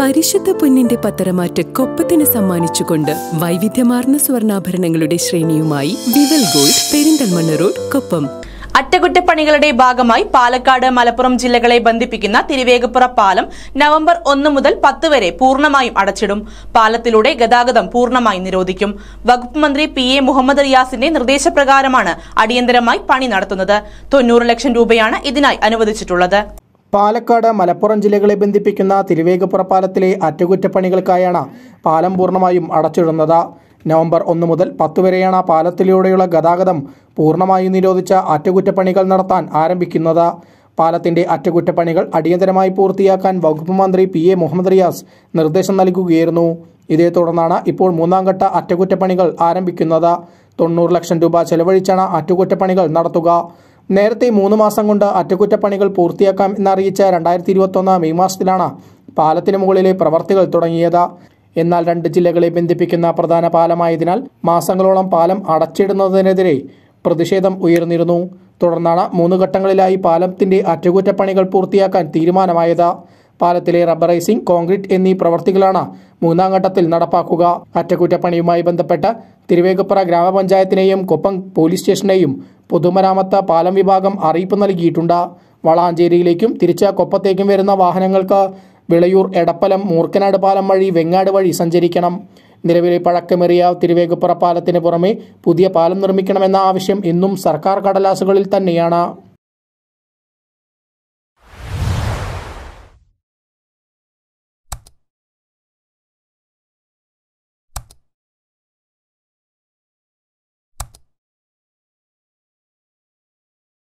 പരിശുദ്ധ പൊന്നിന്റെ പത്തരമാറ്റ കൊപ്പത്തിന് സമ്മാനിച്ചുകൊണ്ട് വൈവിധ്യമാർന്ന സ്വർണ്ണാഭരണങ്ങളുടെ ശ്രേണിയുമായി വിവൽ ഗോൾഡ് പെരിന്തൽമണ്ണ റോഡ് കൊപ്പം അറ്റകുറ്റപ്പണികളുടെ ഭാഗമായി പാലക്കാട് മലപ്പുറം ജില്ലകളെ ബന്ധിപ്പിക്കുന്ന തിരുവേഗപ്പുറ പാലം നവംബർ ഒന്ന് മുതൽ പത്ത് വരെ പൂർണ്ണമായും അടച്ചിടും പാലത്തിലൂടെ ഗതാഗതം പൂർണ്ണമായി നിരോധിക്കും വകുപ്പ് മന്ത്രി പി എ മുഹമ്മദ് റിയാസിന്റെ നിർദ്ദേശപ്രകാരമാണ് അടിയന്തരമായി പണി നടത്തുന്നത് തൊണ്ണൂറ് ലക്ഷം രൂപയാണ് ഇതിനായി അനുവദിച്ചിട്ടുള്ളത് പാലക്കാട് മലപ്പുറം ജില്ലകളെ ബന്ധിപ്പിക്കുന്ന തിരുവേഗപ്പുറ പാലത്തിലെ അറ്റകുറ്റപ്പണികൾക്കായാണ് പാലം പൂർണ്ണമായും അടച്ചിടുന്നത് നവംബർ ഒന്ന് മുതൽ പത്ത് വരെയാണ് പാലത്തിലൂടെയുള്ള ഗതാഗതം പൂർണ്ണമായും നിരോധിച്ച അറ്റകുറ്റപ്പണികൾ നടത്താൻ ആരംഭിക്കുന്നത് പാലത്തിന്റെ അറ്റകുറ്റപ്പണികൾ അടിയന്തരമായി പൂർത്തിയാക്കാൻ വകുപ്പ് മന്ത്രി പി എ മുഹമ്മദ് റിയാസ് നിർദ്ദേശം നൽകുകയായിരുന്നു ഇതേ തുടർന്നാണ് ഇപ്പോൾ മൂന്നാംഘട്ട അറ്റകുറ്റപ്പണികൾ ആരംഭിക്കുന്നത് തൊണ്ണൂറ് ലക്ഷം രൂപ ചെലവഴിച്ചാണ് അറ്റകുറ്റപ്പണികൾ നടത്തുക നേരത്തെ മൂന്ന് മാസം കൊണ്ട് അറ്റകുറ്റപ്പണികൾ പൂർത്തിയാക്കാം എന്നറിയിച്ച രണ്ടായിരത്തി ഇരുപത്തൊന്ന് മെയ് മാസത്തിലാണ് പാലത്തിന് മുകളിലെ പ്രവർത്തികൾ തുടങ്ങിയത് എന്നാൽ രണ്ട് ജില്ലകളെ ബന്ധിപ്പിക്കുന്ന പ്രധാന പാലമായതിനാൽ മാസങ്ങളോളം പാലം അടച്ചിടുന്നതിനെതിരെ പ്രതിഷേധം ഉയർന്നിരുന്നു തുടർന്നാണ് മൂന്ന് ഘട്ടങ്ങളിലായി പാലത്തിന്റെ അറ്റകുറ്റപ്പണികൾ പൂർത്തിയാക്കാൻ തീരുമാനമായത് പാലത്തിലെ റബ്ബറൈസിംഗ് കോൺക്രീറ്റ് എന്നീ പ്രവൃത്തികളാണ് മൂന്നാം ഘട്ടത്തിൽ നടപ്പാക്കുക അറ്റകുറ്റപ്പണിയുമായി ബന്ധപ്പെട്ട് തിരുവേഗപ്പുറ ഗ്രാമപഞ്ചായത്തിനെയും കൊപ്പം പോലീസ് സ്റ്റേഷനെയും പൊതുമരാമത്ത് പാലം വിഭാഗം അറിയിപ്പ് നൽകിയിട്ടുണ്ട് വളാഞ്ചേരിയിലേക്കും തിരിച്ച കൊപ്പത്തേക്കും വരുന്ന വാഹനങ്ങൾക്ക് വിളയൂർ എടപ്പലം മൂർക്കനാട് പാലം വഴി വെങ്ങാട് വഴി സഞ്ചരിക്കണം നിലവിലെ പഴക്കമേറിയ തിരുവേഗപ്പുറ പാലത്തിന് പുറമെ പുതിയ പാലം നിർമ്മിക്കണമെന്ന ആവശ്യം ഇന്നും സർക്കാർ കടലാസുകളിൽ തന്നെയാണ്